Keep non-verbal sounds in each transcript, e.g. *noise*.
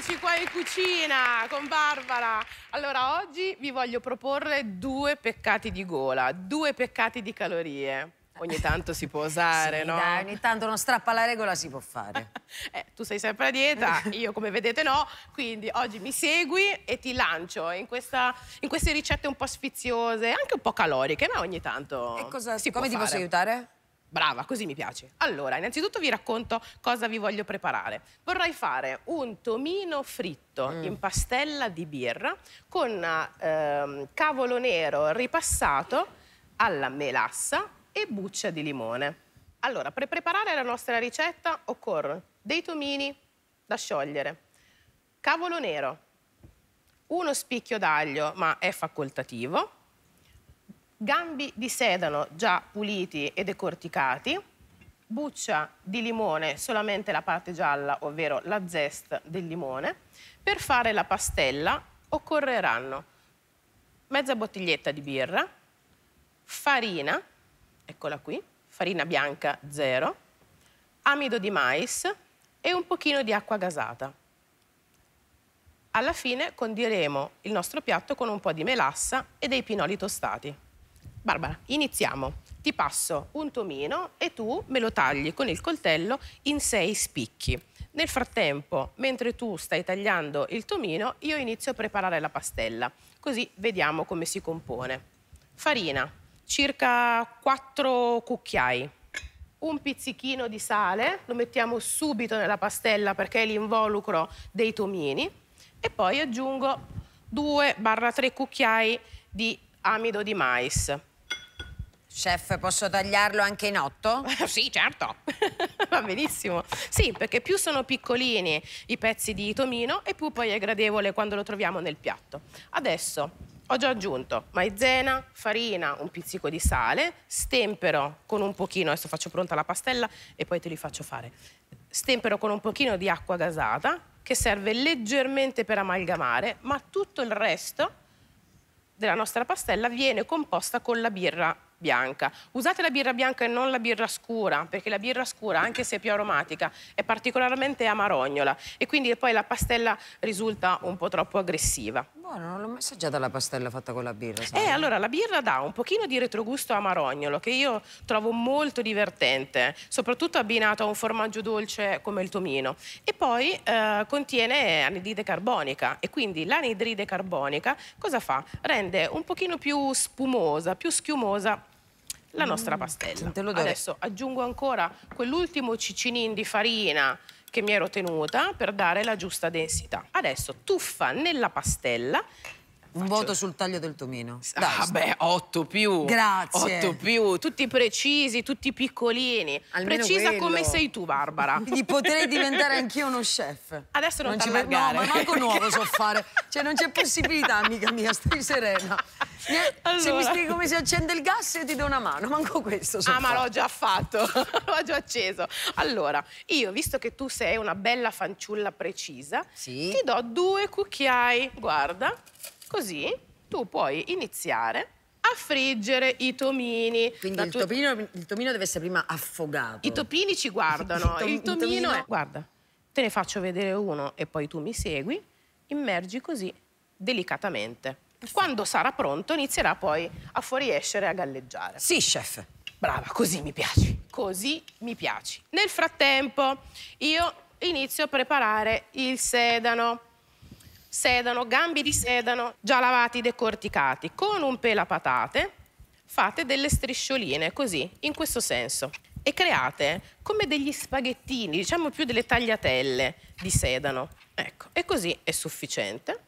Eccoci qua in cucina con Barbara. Allora, oggi vi voglio proporre due peccati di gola, due peccati di calorie. Ogni tanto si può *laughs* usare, sì, no? Dai, ogni tanto non strappa la regola, si può fare. *laughs* eh, tu sei sempre a dieta, io come vedete no, quindi oggi mi segui e ti lancio in, questa, in queste ricette un po' sfiziose, anche un po' caloriche, ma ogni tanto. E cosa, si come ti fare. posso aiutare? Brava, così mi piace. Allora, innanzitutto vi racconto cosa vi voglio preparare. Vorrei fare un tomino fritto mm. in pastella di birra con ehm, cavolo nero ripassato alla melassa e buccia di limone. Allora, per preparare la nostra ricetta occorrono dei tomini da sciogliere, cavolo nero, uno spicchio d'aglio, ma è facoltativo, gambi di sedano già puliti e decorticati, buccia di limone, solamente la parte gialla, ovvero la zest del limone. Per fare la pastella occorreranno mezza bottiglietta di birra, farina, eccola qui, farina bianca zero, amido di mais e un pochino di acqua gasata. Alla fine condiremo il nostro piatto con un po' di melassa e dei pinoli tostati. Barbara, iniziamo. Ti passo un tomino e tu me lo tagli con il coltello in sei spicchi. Nel frattempo, mentre tu stai tagliando il tomino, io inizio a preparare la pastella, così vediamo come si compone. Farina, circa 4 cucchiai, un pizzichino di sale, lo mettiamo subito nella pastella perché è l'involucro dei tomini, e poi aggiungo 2-3 cucchiai di amido di mais Chef, posso tagliarlo anche in otto? *laughs* sì, certo. Va benissimo. Sì, perché più sono piccolini i pezzi di tomino e più poi è gradevole quando lo troviamo nel piatto. Adesso ho già aggiunto maizena, farina, un pizzico di sale, stempero con un pochino, adesso faccio pronta la pastella e poi te li faccio fare. Stempero con un pochino di acqua gasata che serve leggermente per amalgamare, ma tutto il resto della nostra pastella viene composta con la birra bianca. Usate la birra bianca e non la birra scura, perché la birra scura, anche se più aromatica, è particolarmente amarognola e quindi poi la pastella risulta un po' troppo aggressiva. Buono, non l'ho mai assaggiata la pastella fatta con la birra. Sai? Eh, allora, la birra dà un pochino di retrogusto amarognolo, che io trovo molto divertente, soprattutto abbinato a un formaggio dolce come il tomino. E poi eh, contiene anidride carbonica e quindi l'anidride carbonica cosa fa? Rende un pochino più spumosa, più schiumosa la nostra mm. pastella. Adesso aggiungo ancora quell'ultimo cicinin di farina che mi ero tenuta per dare la giusta densità. Adesso tuffa nella pastella un Faccio... voto sul taglio del tomino. Dai, ah, sta. beh, 8 più. Grazie. 8 più, tutti precisi, tutti piccolini. Almeno Precisa quello. come sei tu, Barbara. *laughs* Quindi potrei diventare anch'io uno chef. Adesso non, non ci vedo. No, ma manco nuovo *laughs* so fare. Cioè, non c'è possibilità, amica mia, stai serena. Allora. Se mi spieghi come si accende il gas, io ti do una mano. Manco questo. So ah, fare. ma l'ho già fatto, *laughs* l'ho già acceso. Allora, io, visto che tu sei una bella fanciulla precisa, sì. ti do due cucchiai. Guarda. Così tu puoi iniziare a friggere i tomini. Quindi il, tu... topino, il, tomino, deve essere prima affogato. I topini ci guardano. *laughs* il, tomino, il tomino è... Guarda, te ne faccio vedere uno e poi tu mi segui. Immergi così, delicatamente. Perfetto. Quando sarà pronto inizierà poi a fuoriescere e a galleggiare. Sì, chef. Brava, così mi piaci. Così mi piaci. Nel frattempo io inizio a preparare il sedano sedano, gambi di sedano già lavati e decorticati. Con un pelapatate fate delle striscioline, così, in questo senso. E create come degli spaghettini, diciamo più delle tagliatelle di sedano. Ecco, e così è sufficiente.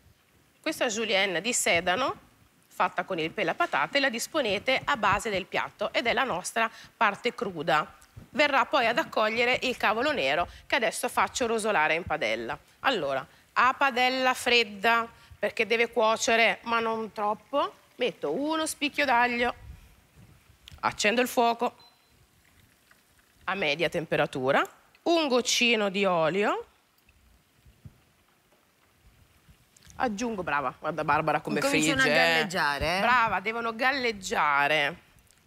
Questa julienne di sedano fatta con il pelapatate la disponete a base del piatto ed è la nostra parte cruda. Verrà poi ad accogliere il cavolo nero che adesso faccio rosolare in padella. Allora, a padella fredda perché deve cuocere ma non troppo, metto uno spicchio d'aglio, accendo il fuoco a media temperatura, un goccino di olio, aggiungo, brava, guarda Barbara come Cominciano frigge. Cominciano a eh. galleggiare. Eh? Brava, devono galleggiare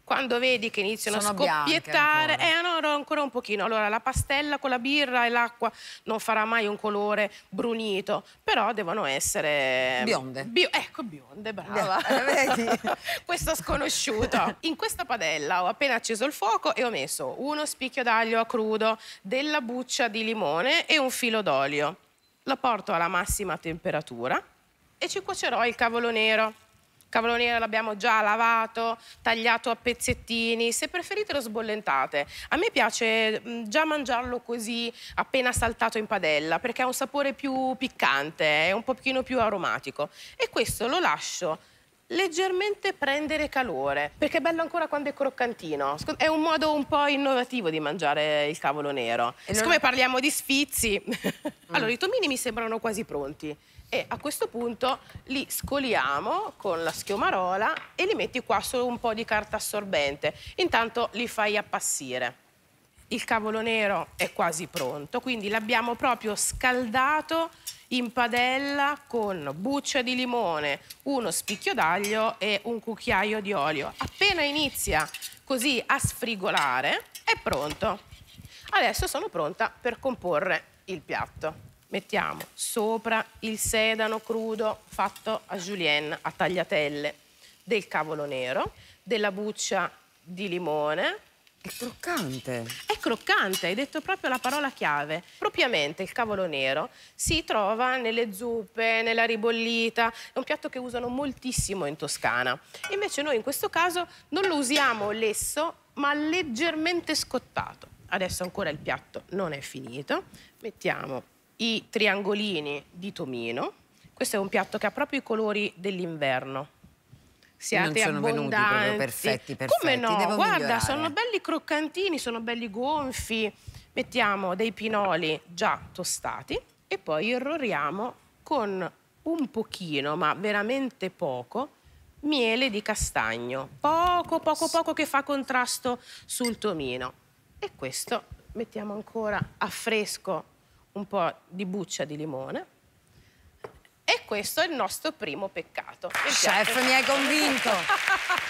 quando vedi che iniziano Sono a scoppiettare, eh no, ancora un pochino. Allora la pastella con la birra e l'acqua non farà mai un colore brunito, però devono essere... Bionde. Bio... Ecco, bionde, brava. Bionde. Eh, *laughs* Questo sconosciuto. In questa padella ho appena acceso il fuoco e ho messo uno spicchio d'aglio a crudo, della buccia di limone e un filo d'olio. Lo porto alla massima temperatura e ci cuocerò il cavolo nero cavolo nero l'abbiamo già lavato, tagliato a pezzettini, se preferite lo sbollentate. A me piace mm, già mangiarlo così appena saltato in padella perché ha un sapore più piccante, è un pochino più aromatico e questo lo lascio leggermente prendere calore, perché è bello ancora quando è croccantino. È un modo un po' innovativo di mangiare il cavolo nero. E Siccome non... parliamo di sfizi, *laughs* mm. allora i tomini mi sembrano quasi pronti e a questo punto li scoliamo con la schiumarola e li metti qua su un po' di carta assorbente. Intanto li fai appassire. Il cavolo nero è quasi pronto, quindi l'abbiamo proprio scaldato in padella con buccia di limone, uno spicchio d'aglio e un cucchiaio di olio. Appena inizia così a sfrigolare, è pronto. Adesso sono pronta per comporre il piatto mettiamo sopra il sedano crudo fatto a julienne, a tagliatelle, del cavolo nero, della buccia di limone. È croccante. È croccante, hai detto proprio la parola chiave. Propriamente il cavolo nero si trova nelle zuppe, nella ribollita, è un piatto che usano moltissimo in Toscana. Invece noi in questo caso non lo usiamo lesso, ma leggermente scottato. Adesso ancora il piatto non è finito. Mettiamo i triangolini di Tomino. Questo è un piatto che ha proprio i colori dell'inverno. Siate non sono abbondanti. venuti perfetti, perfetti. Come no? Devo Guarda, migliorare. sono belli croccantini, sono belli gonfi. Mettiamo dei pinoli già tostati e poi irroriamo con un pochino, ma veramente poco, miele di castagno. Poco, poco, poco che fa contrasto sul tomino. E questo mettiamo ancora a fresco un po' di buccia di limone. E questo è il nostro primo peccato. Chef, mi hai *laughs* convinto.